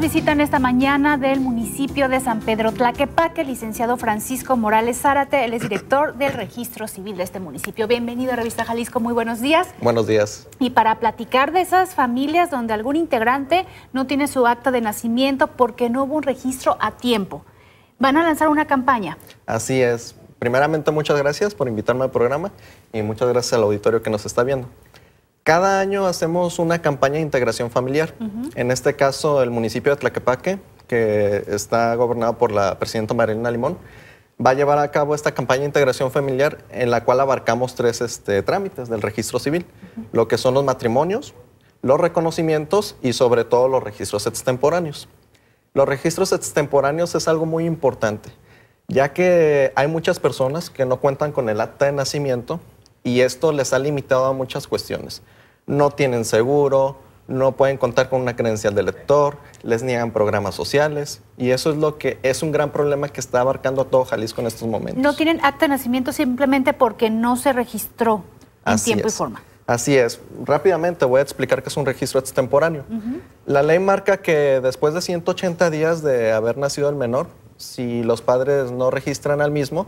visitan esta mañana del municipio de San Pedro Tlaquepaque, el licenciado Francisco Morales Zárate, él es director del registro civil de este municipio. Bienvenido a Revista Jalisco, muy buenos días. Buenos días. Y para platicar de esas familias donde algún integrante no tiene su acta de nacimiento porque no hubo un registro a tiempo. Van a lanzar una campaña. Así es. Primeramente, muchas gracias por invitarme al programa y muchas gracias al auditorio que nos está viendo. Cada año hacemos una campaña de integración familiar. En este caso, el municipio de Tlaquepaque, que está gobernado por la presidenta Marilena Limón, va a llevar a cabo esta campaña de integración familiar en la cual abarcamos tres este, trámites del registro civil, lo que son los matrimonios, los reconocimientos y sobre todo los registros extemporáneos. Los registros extemporáneos es algo muy importante, ya que hay muchas personas que no cuentan con el acta de nacimiento y esto les ha limitado a muchas cuestiones. No tienen seguro, no pueden contar con una credencial de lector, les niegan programas sociales y eso es lo que es un gran problema que está abarcando a todo Jalisco en estos momentos. No tienen acta de nacimiento simplemente porque no se registró en tiempo y forma. Así es. Rápidamente voy a explicar qué es un registro extemporáneo. La ley marca que después de 180 días de haber nacido el menor, si los padres no registran al mismo,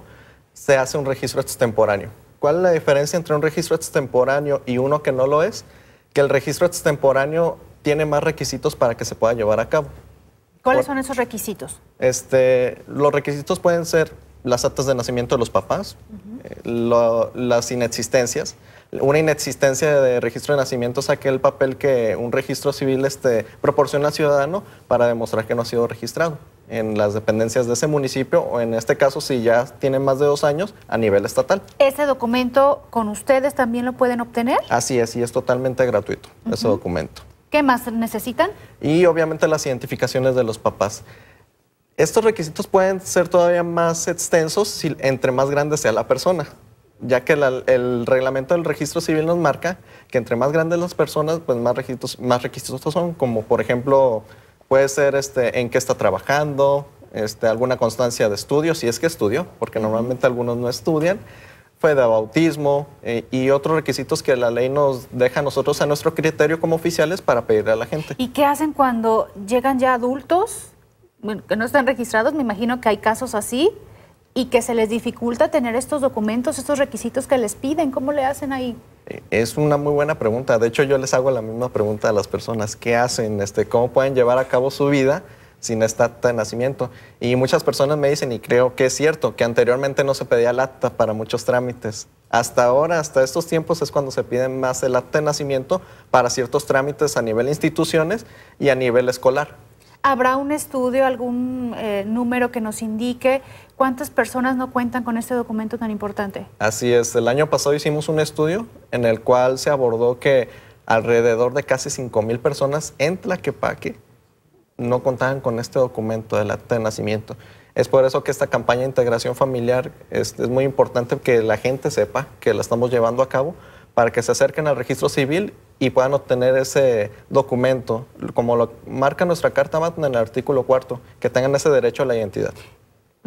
se hace un registro extemporáneo. ¿Cuál es la diferencia entre un registro extemporáneo y uno que no lo es? Que el registro extemporáneo tiene más requisitos para que se pueda llevar a cabo. ¿Cuáles son esos requisitos? Este, los requisitos pueden ser las actas de nacimiento de los papás, eh, las inexistencias. Una inexistencia de registro de nacimiento es aquel papel que un registro civil este, proporciona al ciudadano para demostrar que no ha sido registrado en las dependencias de ese municipio o en este caso si ya tienen más de dos años a nivel estatal. ¿Ese documento con ustedes también lo pueden obtener? Así es, y es totalmente gratuito ese documento. ¿Qué más necesitan? Y obviamente las identificaciones de los papás. Estos requisitos pueden ser todavía más extensos si entre más grande sea la persona, ya que el reglamento del registro civil nos marca que entre más grandes las personas, pues más requisitos, más requisitos son, como por ejemplo Puede ser este, en qué está trabajando, este, alguna constancia de estudio, si es que estudió, porque normalmente algunos no estudian, fue de bautismo eh, y otros requisitos que la ley nos deja a nosotros a nuestro criterio como oficiales para pedirle a la gente. ¿Y qué hacen cuando llegan ya adultos que no están registrados? Me imagino que hay casos así y que se les dificulta tener estos documentos, estos requisitos que les piden. ¿Cómo le hacen ahí? Es una muy buena pregunta. De hecho, yo les hago la misma pregunta a las personas. ¿Qué hacen? Este, ¿Cómo pueden llevar a cabo su vida sin esta acta de nacimiento? Y muchas personas me dicen, y creo que es cierto, que anteriormente no se pedía el acta para muchos trámites. Hasta ahora, hasta estos tiempos, es cuando se pide más el acta de nacimiento para ciertos trámites a nivel instituciones y a nivel escolar. ¿Habrá un estudio, algún eh, número que nos indique ¿Cuántas personas no cuentan con este documento tan importante? Así es, el año pasado hicimos un estudio en el cual se abordó que alrededor de casi 5.000 personas en Tlaquepaque no contaban con este documento del acta de nacimiento. Es por eso que esta campaña de integración familiar este, es, muy importante que la gente sepa que la estamos llevando a cabo para que se acerquen al registro civil y puedan obtener ese documento, como lo marca nuestra Carta en el artículo cuarto, que tengan ese derecho a la identidad.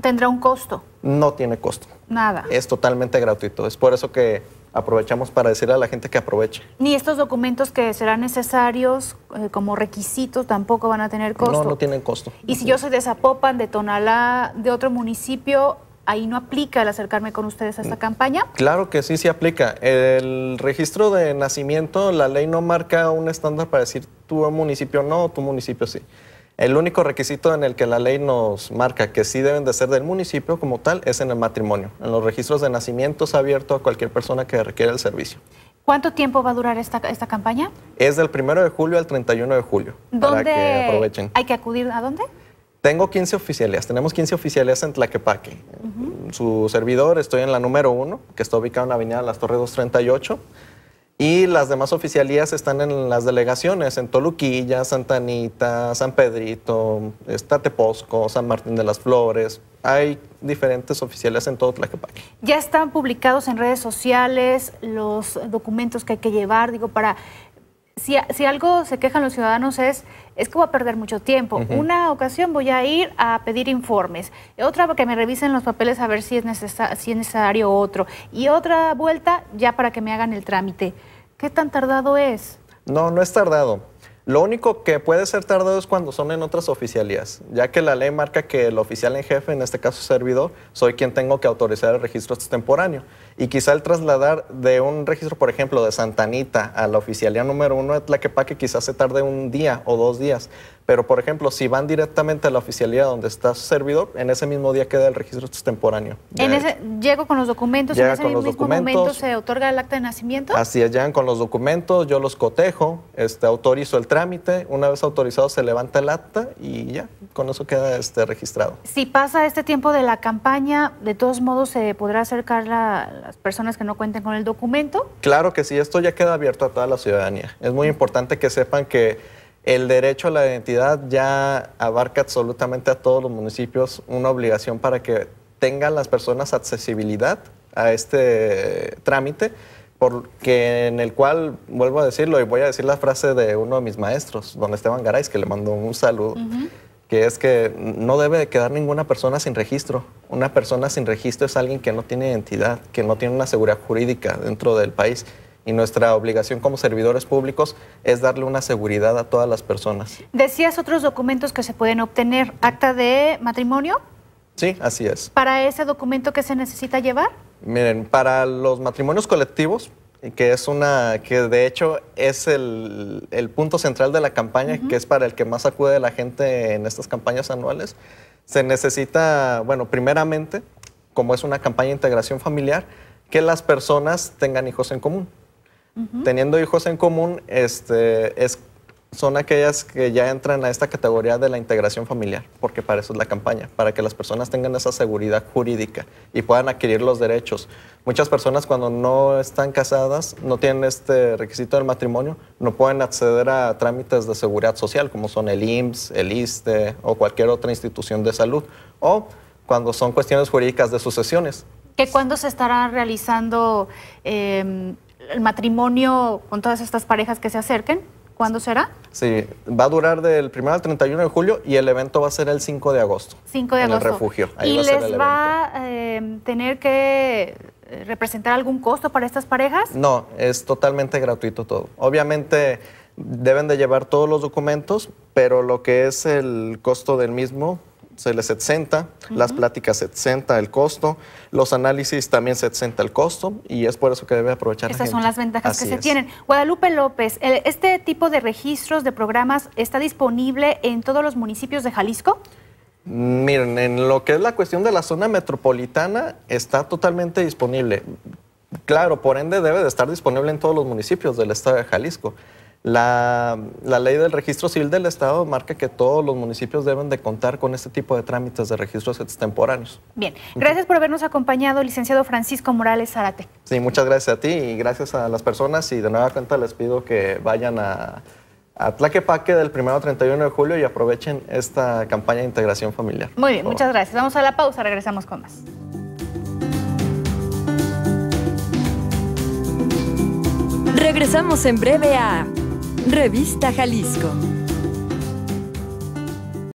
¿Tendrá un costo? No tiene costo. Nada. Es totalmente gratuito. Es por eso que aprovechamos para decirle a la gente que aproveche. Ni estos documentos que serán necesarios eh, como requisitos tampoco van a tener costo. No, no tienen costo. Y si yo se desapopan Zapopan, de Tonalá, de otro municipio, ahí no aplica el acercarme con ustedes a esta mm, campaña? Claro que sí, sí aplica. El registro de nacimiento, la ley no marca un estándar para decir tu municipio no, tu municipio sí. El único requisito en el que la ley nos marca que sí deben de ser del municipio como tal es en el matrimonio. En los registros de nacimientos abierto a cualquier persona que requiera el servicio. ¿Cuánto tiempo va a durar esta, campaña? Es del 1 de julio al 31 de julio. ¿Dónde para que aprovechen. hay que acudir? ¿A dónde? Tengo 15 oficialías, tenemos 15 oficialías en Tlaquepaque. Su servidor, estoy en la número 1, que está ubicada en la avenida Las Torres 238. Y las demás oficialías están en las delegaciones, en Toluquilla, Santa Anita, San Pedrito, Tateposco, San Martín de las Flores. Hay diferentes oficiales en todo Tlaquepaque. Ya están publicados en redes sociales los documentos que hay que llevar, digo, para si, algo se quejan los ciudadanos es, es que voy a perder mucho tiempo. Una ocasión voy a ir a pedir informes, otra que me revisen los papeles a ver si es, si es necesario otro, y otra vuelta ya para que me hagan el trámite. ¿Qué tan tardado es? No, no es tardado. Lo único que puede ser tardado es cuando son en otras oficialías, ya que la ley marca que el oficial en jefe, en este caso servidor, soy quien tengo que autorizar el registro extemporáneo. Y quizá el trasladar de un registro, por ejemplo, de Santanita a la oficialía número uno es la para que quizás se tarde un día o dos días. Pero, por ejemplo, si van directamente a la oficialía donde está su servidor, en ese mismo día queda el registro extemporáneo. En ese, llego con los documentos, en ese mismo documentos, momento se otorga el acta de nacimiento. Así es, llegan con los documentos, yo los cotejo, este, autorizo el una vez autorizado se levanta el acta y ya, con eso queda este, registrado. Si pasa este tiempo de la campaña, de todos modos se podrá acercar a las personas que no cuenten con el documento. Claro que sí, esto ya queda abierto a toda la ciudadanía. Es muy importante que sepan que el derecho a la identidad ya abarca absolutamente a todos los municipios una obligación para que tengan las personas accesibilidad a este trámite porque en el cual, vuelvo a decirlo, y voy a decir la frase de uno de mis maestros, don Esteban Garay, que le mando un saludo, que es que no debe quedar ninguna persona sin registro. Una persona sin registro es alguien que no tiene identidad, que no tiene una seguridad jurídica dentro del país. Y nuestra obligación como servidores públicos es darle una seguridad a todas las personas. Decías otros documentos que se pueden obtener, acta de matrimonio. Sí, así es. ¿Para ese documento que se necesita llevar? Miren, para los matrimonios colectivos, que es una, que de hecho es el, punto central de la campaña, que es para el que más acude la gente en estas campañas anuales, se necesita, bueno, primeramente, como es una campaña de integración familiar, que las personas tengan hijos en común. Teniendo hijos en común, este, es son aquellas que ya entran a esta categoría de la integración familiar, porque para eso es la campaña, para que las personas tengan esa seguridad jurídica y puedan adquirir los derechos. Muchas personas cuando no están casadas, no tienen este requisito del matrimonio, no pueden acceder a trámites de seguridad social, como son el IMSS, el ISTE o cualquier otra institución de salud, o cuando son cuestiones jurídicas de sucesiones. ¿Que cuándo se estará realizando em, el matrimonio con todas estas parejas que se acerquen? ¿Cuándo será? Sí, va a durar del 1 al 31 de julio y el evento va a ser el 5 de agosto. 5 de agosto. refugio. ¿Y les va a em, tener que eh, representar algún costo para estas parejas? No, es totalmente gratuito todo. Obviamente deben de llevar todos los documentos, pero lo que es el costo del mismo se les exenta, las pláticas se exenta el costo, los análisis también se exenta el costo y es por eso que debe aprovechar. Esas son las ventajas que se tienen. Guadalupe López, ¿este tipo de registros de programas está disponible en todos los municipios de Jalisco? Miren, en lo que es la cuestión de la zona metropolitana está totalmente disponible. Claro, por ende debe de estar disponible en todos los municipios del estado de Jalisco. La, ley del registro civil del Estado marca que todos los municipios deben de contar con este tipo de trámites de registros extemporáneos. Bien, gracias por habernos acompañado, licenciado Francisco Morales Zárate. Sí, muchas gracias a ti y gracias a las personas y de nueva cuenta les pido que vayan a, a Tlaquepaque del 1 al 31 de julio y aprovechen esta campaña de integración familiar. Muy bien, muchas gracias. Vamos a la pausa, regresamos con más. Regresamos en breve a Revista Jalisco.